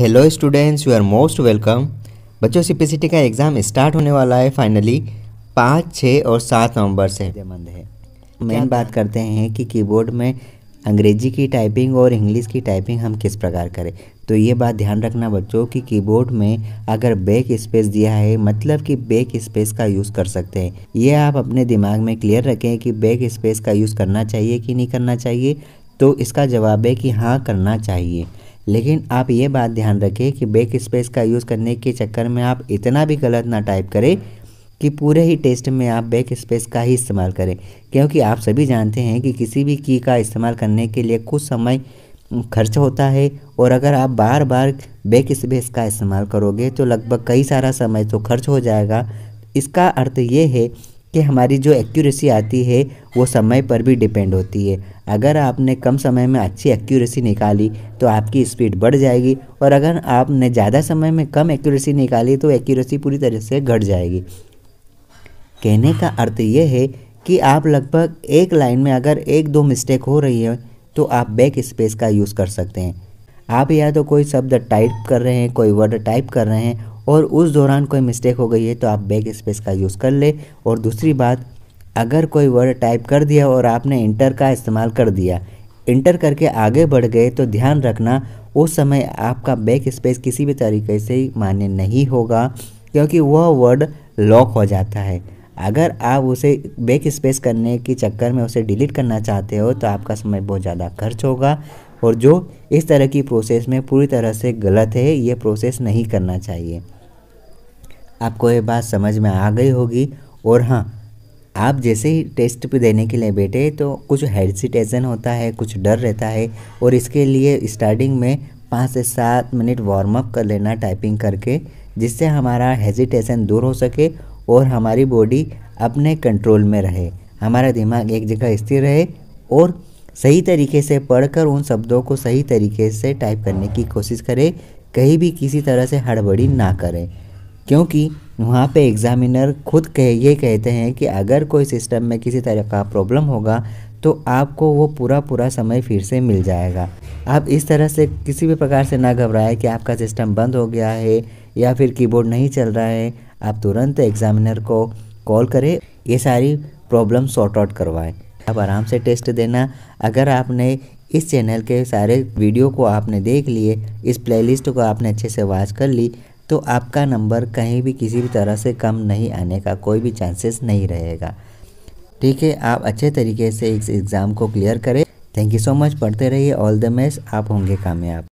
hello students you are most welcome बच्चों सी का एग्ज़ाम स्टार्ट होने वाला है फाइनली पाँच छः और सात नवंबर से है मेन बात करते हैं कि कीबोर्ड में अंग्रेजी की टाइपिंग और इंग्लिश की टाइपिंग हम किस प्रकार करें तो ये बात ध्यान रखना बच्चों कि कीबोर्ड में अगर बैक स्पेस दिया है मतलब कि बैक स्पेस का यूज़ कर सकते हैं ये आप अपने दिमाग में क्लियर रखें कि बैक स्पेस का यूज़ करना चाहिए कि नहीं करना चाहिए तो इसका जवाब है कि हाँ करना चाहिए लेकिन आप ये बात ध्यान रखें कि बैक स्पेस का यूज़ करने के चक्कर में आप इतना भी गलत ना टाइप करें कि पूरे ही टेस्ट में आप बैक स्पेस का ही इस्तेमाल करें क्योंकि आप सभी जानते हैं कि किसी भी की का इस्तेमाल करने के लिए कुछ समय खर्च होता है और अगर आप बार बार बैक स्पेस का इस्तेमाल करोगे तो लगभग कई सारा समय तो खर्च हो जाएगा इसका अर्थ ये है कि हमारी जो एक्यूरेसी आती है वो समय पर भी डिपेंड होती है अगर आपने कम समय में अच्छी एक्यूरेसी निकाली तो आपकी स्पीड बढ़ जाएगी और अगर आपने ज़्यादा समय में कम एक्यूरेसी निकाली तो एक्यूरेसी पूरी तरह से घट जाएगी कहने का अर्थ ये है कि आप लगभग एक लाइन में अगर एक दो मिस्टेक हो रही है तो आप बैक स्पेस का यूज़ कर सकते हैं आप या तो कोई शब्द टाइप कर रहे हैं कोई वर्ड टाइप कर रहे हैं और उस दौरान कोई मिस्टेक हो गई है तो आप बैक स्पेस का यूज़ कर ले और दूसरी बात अगर कोई वर्ड टाइप कर दिया और आपने इंटर का इस्तेमाल कर दिया इंटर करके आगे बढ़ गए तो ध्यान रखना उस समय आपका बैक स्पेस किसी भी तरीके से मान्य नहीं होगा क्योंकि वह वर्ड लॉक हो जाता है अगर आप उसे बैक स्पेस करने के चक्कर में उसे डिलीट करना चाहते हो तो आपका समय बहुत ज़्यादा खर्च होगा और जो इस तरह की प्रोसेस में पूरी तरह से गलत है ये प्रोसेस नहीं करना चाहिए आपको ये बात समझ में आ गई होगी और हाँ आप जैसे ही टेस्ट पे देने के लिए बैठे तो कुछ हेडसीटेशन होता है कुछ डर रहता है और इसके लिए स्टार्टिंग में पाँच से सात मिनट वार्म अप कर लेना टाइपिंग करके जिससे हमारा हेजिटेशन दूर हो सके और हमारी बॉडी अपने कंट्रोल में रहे हमारा दिमाग एक जगह स्थिर रहे और सही तरीके से पढ़कर उन शब्दों को सही तरीके से टाइप करने की कोशिश करें कहीं भी किसी तरह से हड़बड़ी ना करें क्योंकि वहाँ पे एग्ज़ामिनर खुद कह ये कहते हैं कि अगर कोई सिस्टम में किसी तरह का प्रॉब्लम होगा तो आपको वो पूरा पूरा समय फिर से मिल जाएगा आप इस तरह से किसी भी प्रकार से ना घबराएं कि आपका सिस्टम बंद हो गया है या फिर कीबोर्ड नहीं चल रहा है आप तुरंत एग्ज़ामिनर को कॉल करें ये सारी प्रॉब्लम सॉर्ट आउट करवाएं आप आराम से टेस्ट देना अगर आपने इस चैनल के सारे वीडियो को आपने देख लिए इस प्लेलिस्ट को आपने अच्छे से वॉच कर ली तो आपका नंबर कहीं भी किसी भी तरह से कम नहीं आने का कोई भी चांसेस नहीं रहेगा ठीक है आप अच्छे तरीके से इस एग्ज़ाम को क्लियर करें थैंक यू सो मच पढ़ते रहिए ऑल द मेस्ट आप होंगे कामयाब